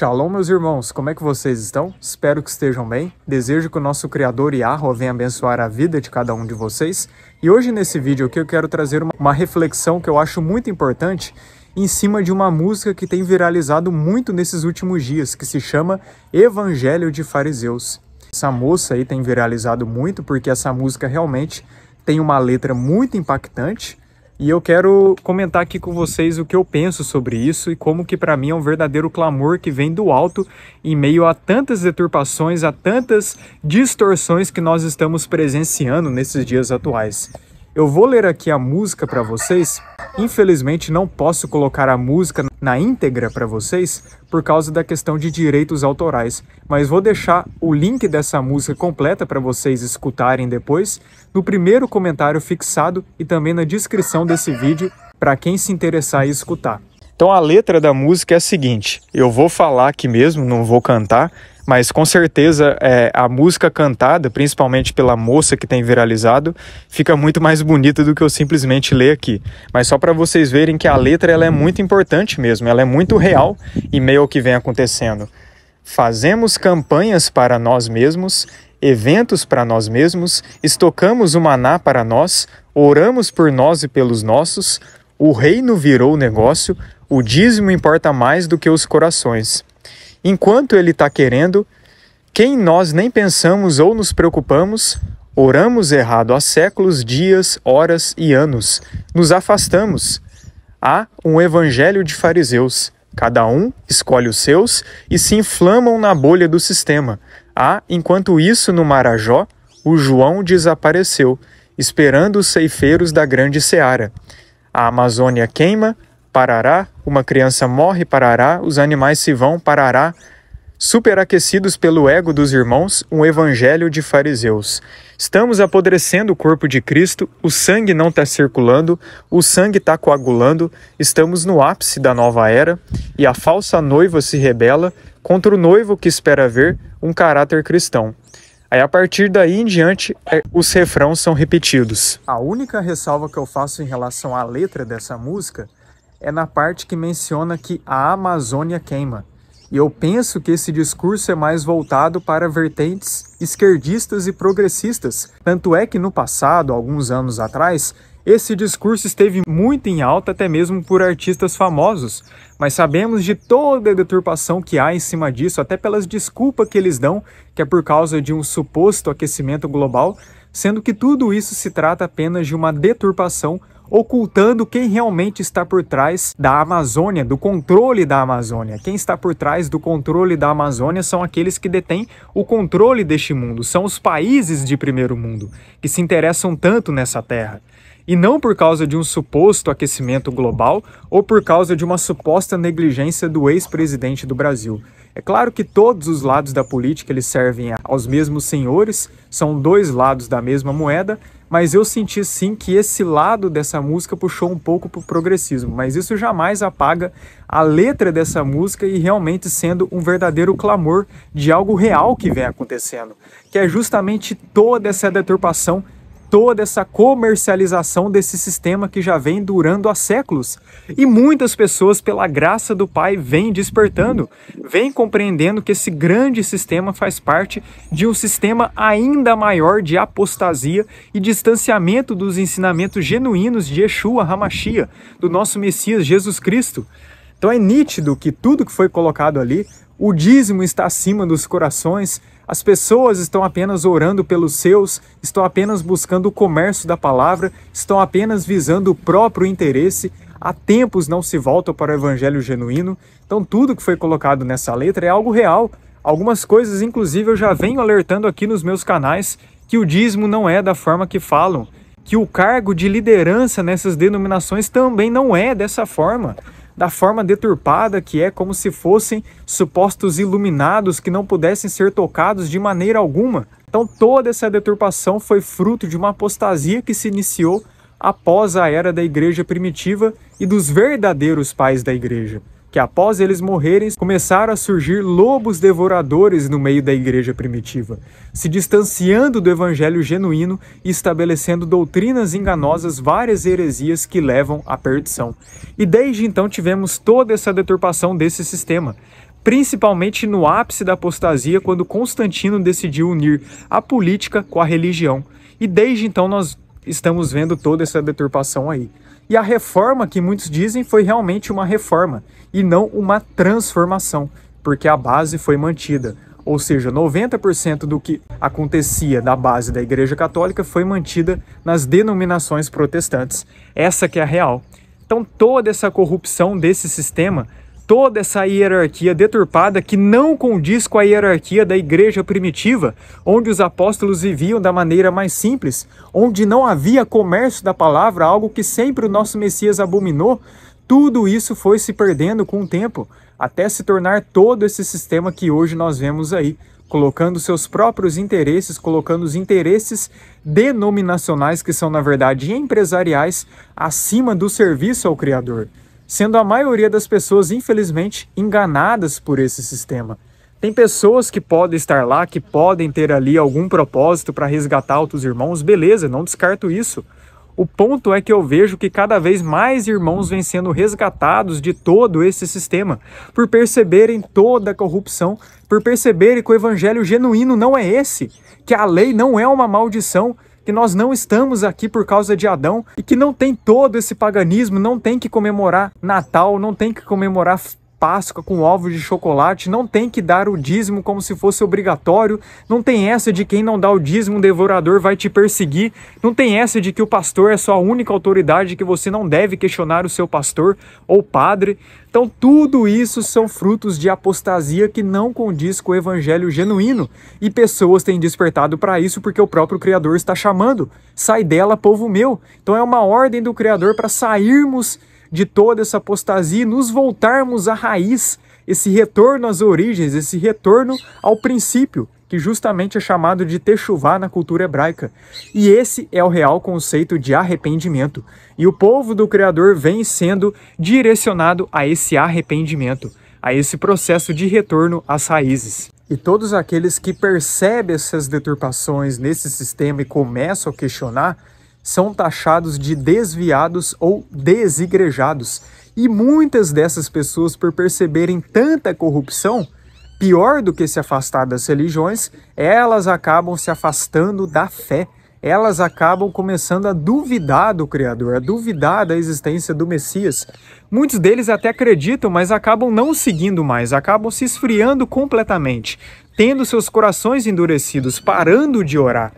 Shalom, meus irmãos, como é que vocês estão? Espero que estejam bem. Desejo que o nosso Criador Yahweh venha abençoar a vida de cada um de vocês. E hoje, nesse vídeo aqui, eu quero trazer uma reflexão que eu acho muito importante em cima de uma música que tem viralizado muito nesses últimos dias, que se chama Evangelho de Fariseus. Essa moça aí tem viralizado muito porque essa música realmente tem uma letra muito impactante e eu quero comentar aqui com vocês o que eu penso sobre isso e como que para mim é um verdadeiro clamor que vem do alto em meio a tantas deturpações, a tantas distorções que nós estamos presenciando nesses dias atuais. Eu vou ler aqui a música para vocês Infelizmente não posso colocar a música na íntegra para vocês por causa da questão de direitos autorais, mas vou deixar o link dessa música completa para vocês escutarem depois no primeiro comentário fixado e também na descrição desse vídeo para quem se interessar em escutar. Então a letra da música é a seguinte: eu vou falar aqui mesmo, não vou cantar, mas com certeza é, a música cantada, principalmente pela moça que tem viralizado, fica muito mais bonita do que eu simplesmente ler aqui. Mas só para vocês verem que a letra ela é muito importante mesmo, ela é muito real e meio ao que vem acontecendo. Fazemos campanhas para nós mesmos, eventos para nós mesmos, estocamos o maná para nós, oramos por nós e pelos nossos, o reino virou negócio, o dízimo importa mais do que os corações enquanto Ele está querendo, quem nós nem pensamos ou nos preocupamos, oramos errado há séculos, dias, horas e anos, nos afastamos. Há um evangelho de fariseus. Cada um escolhe os seus e se inflamam na bolha do sistema. Há, enquanto isso, no Marajó, o João desapareceu, esperando os ceifeiros da grande seara. A Amazônia queima, parará, uma criança morre, parará, os animais se vão, parará, superaquecidos pelo ego dos irmãos, um evangelho de fariseus. Estamos apodrecendo o corpo de Cristo, o sangue não está circulando, o sangue está coagulando, estamos no ápice da nova era e a falsa noiva se rebela contra o noivo que espera ver um caráter cristão. Aí a partir daí em diante, é, os refrões são repetidos. A única ressalva que eu faço em relação à letra dessa música é na parte que menciona que a Amazônia queima. E eu penso que esse discurso é mais voltado para vertentes esquerdistas e progressistas. Tanto é que no passado, alguns anos atrás, esse discurso esteve muito em alta até mesmo por artistas famosos, mas sabemos de toda a deturpação que há em cima disso, até pelas desculpas que eles dão, que é por causa de um suposto aquecimento global, sendo que tudo isso se trata apenas de uma deturpação ocultando quem realmente está por trás da Amazônia, do controle da Amazônia. Quem está por trás do controle da Amazônia são aqueles que detêm o controle deste mundo, são os países de primeiro mundo que se interessam tanto nessa terra e não por causa de um suposto aquecimento global ou por causa de uma suposta negligência do ex-presidente do Brasil. É claro que todos os lados da política eles servem aos mesmos senhores, são dois lados da mesma moeda, mas eu senti sim que esse lado dessa música puxou um pouco pro progressismo, mas isso jamais apaga a letra dessa música e realmente sendo um verdadeiro clamor de algo real que vem acontecendo, que é justamente toda essa deturpação toda essa comercialização desse sistema que já vem durando há séculos. E muitas pessoas, pela graça do Pai, vêm despertando, vêm compreendendo que esse grande sistema faz parte de um sistema ainda maior de apostasia e distanciamento dos ensinamentos genuínos de Yeshua Hamashia, do nosso Messias Jesus Cristo. Então é nítido que tudo que foi colocado ali, o dízimo está acima dos corações, as pessoas estão apenas orando pelos seus, estão apenas buscando o comércio da palavra, estão apenas visando o próprio interesse. Há tempos não se volta para o evangelho genuíno. Então, tudo que foi colocado nessa letra é algo real. Algumas coisas, inclusive, eu já venho alertando aqui nos meus canais que o dízimo não é da forma que falam, que o cargo de liderança nessas denominações também não é dessa forma da forma deturpada que é como se fossem supostos iluminados que não pudessem ser tocados de maneira alguma. Então toda essa deturpação foi fruto de uma apostasia que se iniciou após a era da igreja primitiva e dos verdadeiros pais da igreja que após eles morrerem começaram a surgir lobos devoradores no meio da igreja primitiva, se distanciando do evangelho genuíno e estabelecendo doutrinas enganosas, várias heresias que levam à perdição. E desde então tivemos toda essa deturpação desse sistema principalmente no ápice da apostasia, quando Constantino decidiu unir a política com a religião. E desde então nós estamos vendo toda essa deturpação aí. E a reforma que muitos dizem foi realmente uma reforma e não uma transformação, porque a base foi mantida. Ou seja, 90% do que acontecia na base da Igreja Católica foi mantida nas denominações protestantes. Essa que é a real. Então toda essa corrupção desse sistema toda essa hierarquia deturpada que não condiz com a hierarquia da igreja primitiva, onde os apóstolos viviam da maneira mais simples, onde não havia comércio da palavra, algo que sempre o nosso Messias abominou, tudo isso foi se perdendo com o tempo, até se tornar todo esse sistema que hoje nós vemos aí, colocando seus próprios interesses, colocando os interesses denominacionais, que são na verdade empresariais, acima do serviço ao Criador sendo a maioria das pessoas, infelizmente, enganadas por esse sistema. Tem pessoas que podem estar lá, que podem ter ali algum propósito para resgatar outros irmãos, beleza, não descarto isso. O ponto é que eu vejo que cada vez mais irmãos vêm sendo resgatados de todo esse sistema, por perceberem toda a corrupção, por perceberem que o evangelho genuíno não é esse, que a lei não é uma maldição, que nós não estamos aqui por causa de Adão e que não tem todo esse paganismo, não tem que comemorar Natal, não tem que comemorar Páscoa com ovos de chocolate, não tem que dar o dízimo como se fosse obrigatório, não tem essa de quem não dá o dízimo, o devorador vai te perseguir, não tem essa de que o pastor é sua única autoridade, que você não deve questionar o seu pastor ou padre. Então, tudo isso são frutos de apostasia que não condiz com o evangelho genuíno e pessoas têm despertado para isso porque o próprio Criador está chamando. Sai dela, povo meu. Então, é uma ordem do Criador para sairmos de toda essa apostasia e nos voltarmos à raiz, esse retorno às origens, esse retorno ao princípio, que justamente é chamado de techuvá na cultura hebraica. E esse é o real conceito de arrependimento. E o povo do Criador vem sendo direcionado a esse arrependimento, a esse processo de retorno às raízes. E todos aqueles que percebem essas deturpações nesse sistema e começam a questionar, são taxados de desviados ou desigrejados. E muitas dessas pessoas, por perceberem tanta corrupção, pior do que se afastar das religiões, elas acabam se afastando da fé. Elas acabam começando a duvidar do Criador, a duvidar da existência do Messias. Muitos deles até acreditam, mas acabam não seguindo mais, acabam se esfriando completamente, tendo seus corações endurecidos, parando de orar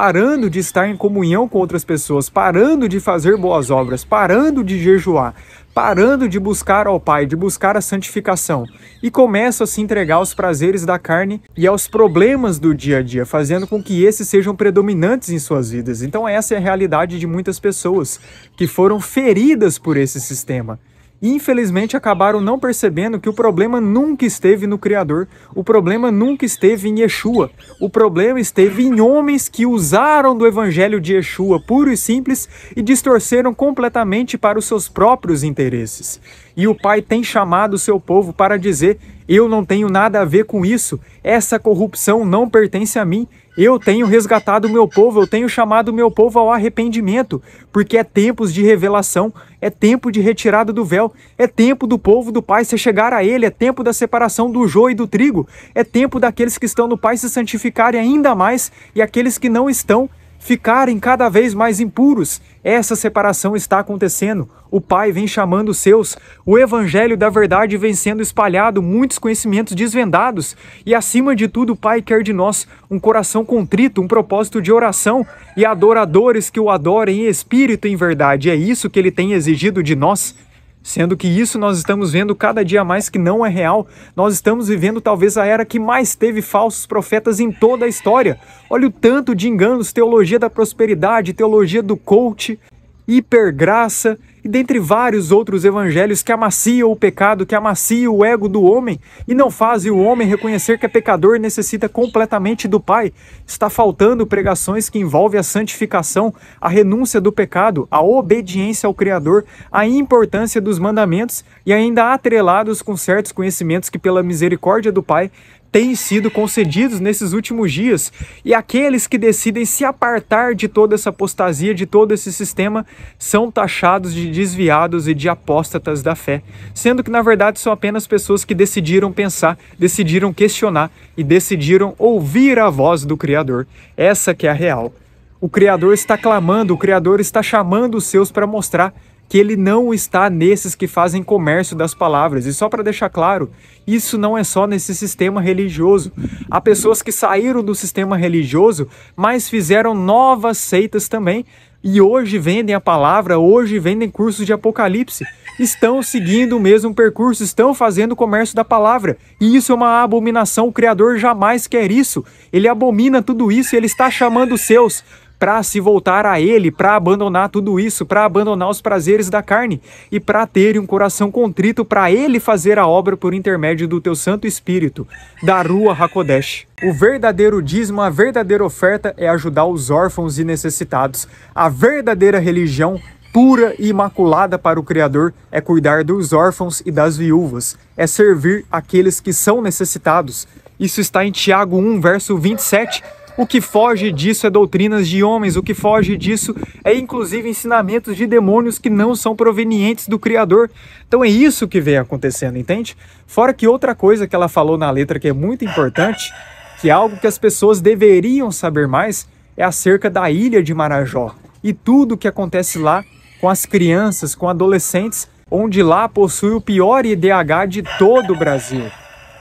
parando de estar em comunhão com outras pessoas, parando de fazer boas obras, parando de jejuar, parando de buscar ao Pai, de buscar a santificação, e começa a se entregar aos prazeres da carne e aos problemas do dia a dia, fazendo com que esses sejam predominantes em suas vidas. Então, essa é a realidade de muitas pessoas que foram feridas por esse sistema infelizmente acabaram não percebendo que o problema nunca esteve no Criador, o problema nunca esteve em Yeshua, o problema esteve em homens que usaram do evangelho de Yeshua puro e simples e distorceram completamente para os seus próprios interesses. E o Pai tem chamado o seu povo para dizer: Eu não tenho nada a ver com isso, essa corrupção não pertence a mim, eu tenho resgatado o meu povo, eu tenho chamado o meu povo ao arrependimento, porque é tempos de revelação, é tempo de retirada do véu, é tempo do povo do Pai se chegar a Ele, é tempo da separação do joio e do trigo, é tempo daqueles que estão no Pai se santificarem ainda mais e aqueles que não estão ficarem cada vez mais impuros. Essa separação está acontecendo. O Pai vem chamando os seus. O Evangelho da Verdade vem sendo espalhado, muitos conhecimentos desvendados. E acima de tudo, o Pai quer de nós um coração contrito, um propósito de oração e adoradores que o adorem em espírito e em verdade. É isso que ele tem exigido de nós. Sendo que isso nós estamos vendo cada dia mais que não é real. Nós estamos vivendo talvez a era que mais teve falsos profetas em toda a história. Olha o tanto de enganos, teologia da prosperidade, teologia do coach, hipergraça, e dentre vários outros evangelhos que amaciam o pecado, que amaciam o ego do homem e não fazem o homem reconhecer que é pecador e necessita completamente do Pai. Está faltando pregações que envolvem a santificação, a renúncia do pecado, a obediência ao Criador, a importância dos mandamentos e ainda atrelados com certos conhecimentos que, pela misericórdia do Pai, têm sido concedidos nesses últimos dias. E aqueles que decidem se apartar de toda essa apostasia, de todo esse sistema, são taxados de desviados e de apóstatas da fé. Sendo que, na verdade, são apenas pessoas que decidiram pensar, decidiram questionar e decidiram ouvir a voz do Criador. Essa que é a real. O Criador está clamando, o Criador está chamando os seus para mostrar que ele não está nesses que fazem comércio das palavras. E só para deixar claro, isso não é só nesse sistema religioso. Há pessoas que saíram do sistema religioso, mas fizeram novas seitas também. E hoje vendem a palavra, hoje vendem cursos de apocalipse. Estão seguindo o mesmo percurso, estão fazendo comércio da palavra. E isso é uma abominação. O Criador jamais quer isso. Ele abomina tudo isso e ele está chamando os seus para se voltar a Ele, para abandonar tudo isso, para abandonar os prazeres da carne e para ter um coração contrito para Ele fazer a obra por intermédio do teu Santo Espírito, da Rua Hakodesh. O verdadeiro dízimo, a verdadeira oferta é ajudar os órfãos e necessitados. A verdadeira religião pura e imaculada para o Criador é cuidar dos órfãos e das viúvas, é servir aqueles que são necessitados. Isso está em Tiago 1, verso 27, o que foge disso é doutrinas de homens, o que foge disso é inclusive ensinamentos de demônios que não são provenientes do Criador. Então é isso que vem acontecendo, entende? Fora que outra coisa que ela falou na letra que é muito importante, que é algo que as pessoas deveriam saber mais, é acerca da ilha de Marajó e tudo o que acontece lá com as crianças, com adolescentes, onde lá possui o pior IDH de todo o Brasil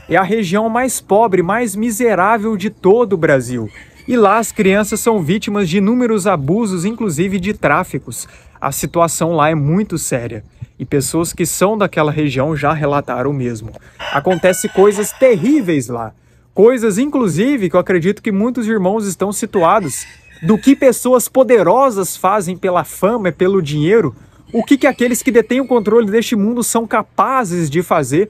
é a região mais pobre, mais miserável de todo o Brasil. E lá as crianças são vítimas de inúmeros abusos, inclusive de tráficos. A situação lá é muito séria e pessoas que são daquela região já relataram o mesmo. Acontece coisas terríveis lá, coisas inclusive que eu acredito que muitos irmãos estão situados do que pessoas poderosas fazem pela fama e pelo dinheiro, o que, que aqueles que detêm o controle deste mundo são capazes de fazer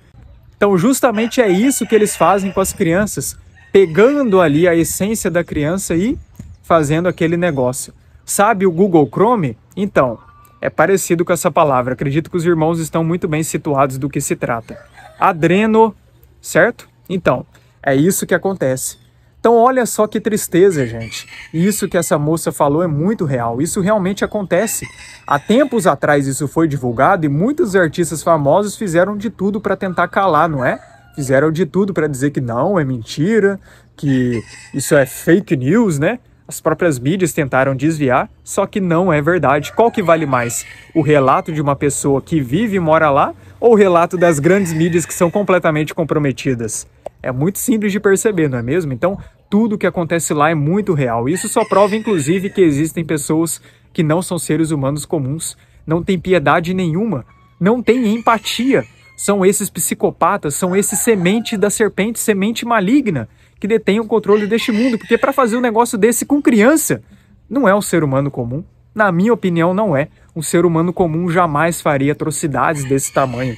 então, justamente é isso que eles fazem com as crianças, pegando ali a essência da criança e fazendo aquele negócio. Sabe o Google Chrome? Então, é parecido com essa palavra. Acredito que os irmãos estão muito bem situados do que se trata. Adreno, certo? Então, é isso que acontece. Então olha só que tristeza, gente. Isso que essa moça falou é muito real. Isso realmente acontece. Há tempos atrás isso foi divulgado e muitos artistas famosos fizeram de tudo para tentar calar, não é? Fizeram de tudo para dizer que não, é mentira, que isso é fake news, né? As próprias mídias tentaram desviar, só que não é verdade. Qual que vale mais? O relato de uma pessoa que vive e mora lá ou o relato das grandes mídias que são completamente comprometidas? É muito simples de perceber, não é mesmo? Então, tudo o que acontece lá é muito real. Isso só prova, inclusive, que existem pessoas que não são seres humanos comuns, não têm piedade nenhuma, não têm empatia. São esses psicopatas, são esse semente da serpente, semente maligna, que detêm o controle deste mundo. Porque para fazer um negócio desse com criança, não é um ser humano comum. Na minha opinião, não é. Um ser humano comum jamais faria atrocidades desse tamanho.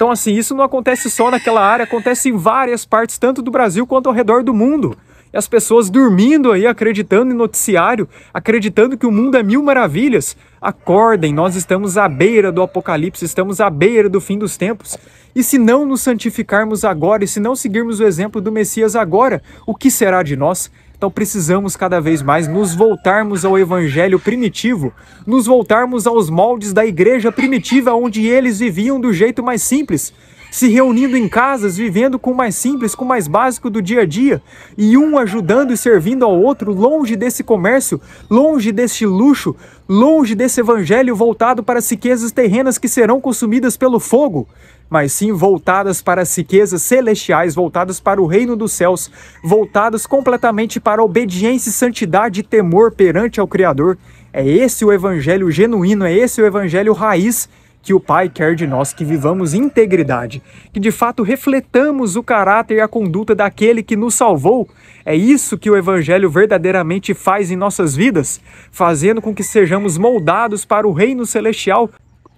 Então, assim, isso não acontece só naquela área, acontece em várias partes, tanto do Brasil quanto ao redor do mundo. E as pessoas dormindo aí, acreditando em noticiário, acreditando que o mundo é mil maravilhas. Acordem, nós estamos à beira do apocalipse, estamos à beira do fim dos tempos. E se não nos santificarmos agora, e se não seguirmos o exemplo do Messias agora, o que será de nós? Então precisamos cada vez mais nos voltarmos ao evangelho primitivo, nos voltarmos aos moldes da igreja primitiva onde eles viviam do jeito mais simples, se reunindo em casas, vivendo com o mais simples, com o mais básico do dia a dia, e um ajudando e servindo ao outro, longe desse comércio, longe deste luxo, longe desse evangelho voltado para as riquezas terrenas que serão consumidas pelo fogo mas sim voltadas para as riquezas celestiais, voltadas para o reino dos céus, voltadas completamente para a obediência, santidade e temor perante ao Criador. É esse o evangelho genuíno, é esse o evangelho raiz que o Pai quer de nós que vivamos integridade, que de fato refletamos o caráter e a conduta daquele que nos salvou. É isso que o Evangelho verdadeiramente faz em nossas vidas, fazendo com que sejamos moldados para o reino celestial,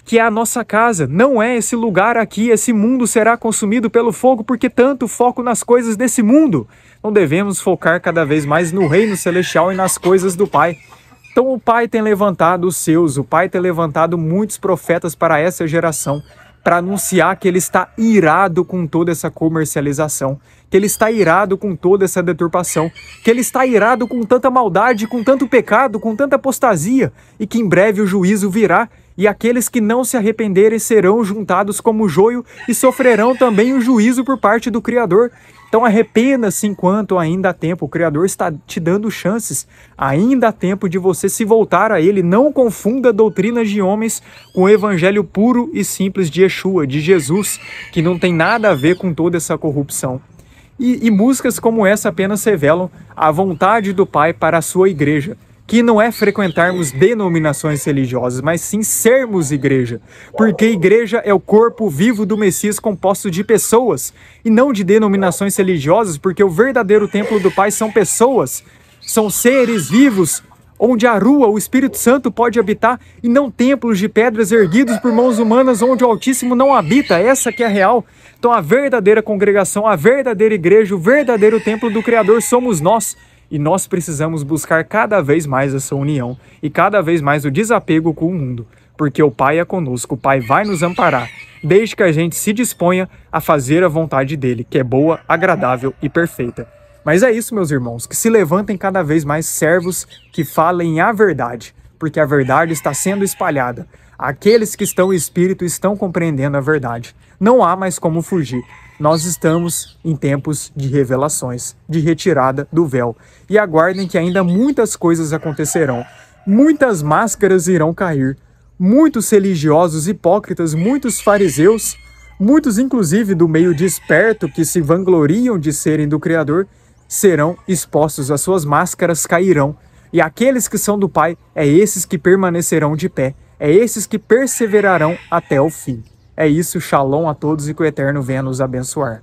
que é a nossa casa, não é esse lugar aqui, esse mundo será consumido pelo fogo, porque tanto foco nas coisas desse mundo. Não devemos focar cada vez mais no reino celestial e nas coisas do Pai. Então o Pai tem levantado os seus, o Pai tem levantado muitos profetas para essa geração, para anunciar que ele está irado com toda essa comercialização, que ele está irado com toda essa deturpação, que ele está irado com tanta maldade, com tanto pecado, com tanta apostasia, e que em breve o juízo virá e aqueles que não se arrependerem serão juntados como joio e sofrerão também o um juízo por parte do Criador. Então arrependa-se enquanto ainda há tempo. O Criador está te dando chances. Ainda há tempo de você se voltar a Ele. Não confunda doutrinas de homens com o evangelho puro e simples de Yeshua, de Jesus, que não tem nada a ver com toda essa corrupção. E, e músicas como essa apenas revelam a vontade do Pai para a sua igreja que não é frequentarmos denominações religiosas, mas sim sermos igreja. Porque igreja é o corpo vivo do Messias composto de pessoas e não de denominações religiosas, porque o verdadeiro templo do Pai são pessoas, são seres vivos. Onde a rua, o Espírito Santo pode habitar e não templos de pedras erguidos por mãos humanas, onde o Altíssimo não habita. Essa que é real. Então a verdadeira congregação, a verdadeira igreja, o verdadeiro templo do Criador somos nós. E nós precisamos buscar cada vez mais essa união e cada vez mais o desapego com o mundo, porque o Pai é conosco, o Pai vai nos amparar, desde que a gente se disponha a fazer a vontade dele, que é boa, agradável e perfeita. Mas é isso, meus irmãos, que se levantem cada vez mais servos que falem a verdade, porque a verdade está sendo espalhada. Aqueles que estão em espírito estão compreendendo a verdade. Não há mais como fugir nós estamos em tempos de revelações, de retirada do véu. E aguardem que ainda muitas coisas acontecerão. Muitas máscaras irão cair. Muitos religiosos hipócritas, muitos fariseus, muitos inclusive do meio desperto que se vangloriam de serem do Criador, serão expostos, as suas máscaras cairão. E aqueles que são do Pai, é esses que permanecerão de pé, é esses que perseverarão até o fim. É isso, shalom a todos e que o Eterno venha nos abençoar.